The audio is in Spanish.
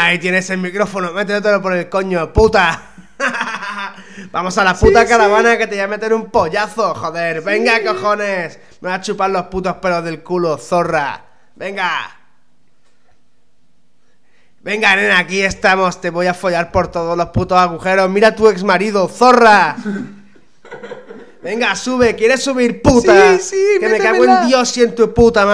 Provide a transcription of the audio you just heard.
ahí tienes el micrófono, métetelo por el coño, puta. Vamos a la puta caravana que te voy a meter un pollazo, joder. Venga, cojones. Me vas a chupar los putos pelos del culo, zorra. Venga. Venga, nena, aquí estamos. Te voy a follar por todos los putos agujeros. Mira tu ex marido, zorra. Venga, sube. ¿Quieres subir, puta? Sí, sí, Que me cago en Dios y en tu puta